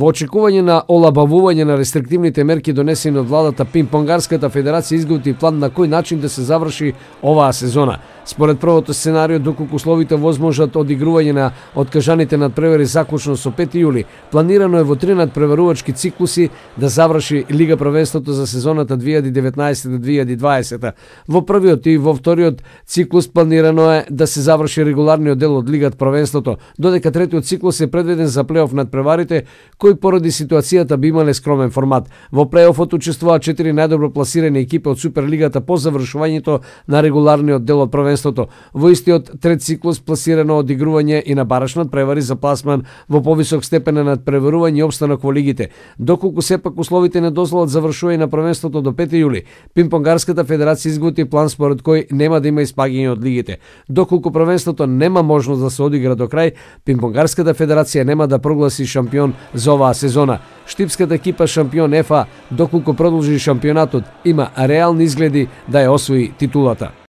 Во очекување на олабавување на рестриктивните мерки донесени од владата, Пимпонгарската федерација изготви план на кој начин да се заврши оваа сезона – Според првото сценарио, доколку условите возможат одигрување на откажаните надпревари заклучно со 5 јули, планирано е во три надпреварувачки циклуси да заврши Лига првенството за сезоната 2019-2020. Во првиот и во вториот циклус планирано е да се заврши регуларниот дел од Лигат првенството, додека третиот циклус е предвиден за плейоф надпреварите, кои поради ситуацијата би имале скромен формат. Во плеофот учествуваат четири најдобро пласирани екипи од Суперлигата по завршувањето на регуларниот дел од првенството првенството. Во истиот трет циклус пласирано одигрување и на барашнат превари за пласман во повисок степен на надпреварување и обстанок во лигите. Доколку сепак условите не дозволат завршување на првенството до 5 јули, Пимпонгарската федерација изготви план според кој нема да има испагање од лигите. Доколку првенството нема можност да се одигра до крај, Пимпонгарската федерација нема да прогласи шампион за оваа сезона. Штипската екипа шампион ЕФА, доколку продолжи шампионатот, има реални изгледи да ја освои титулата.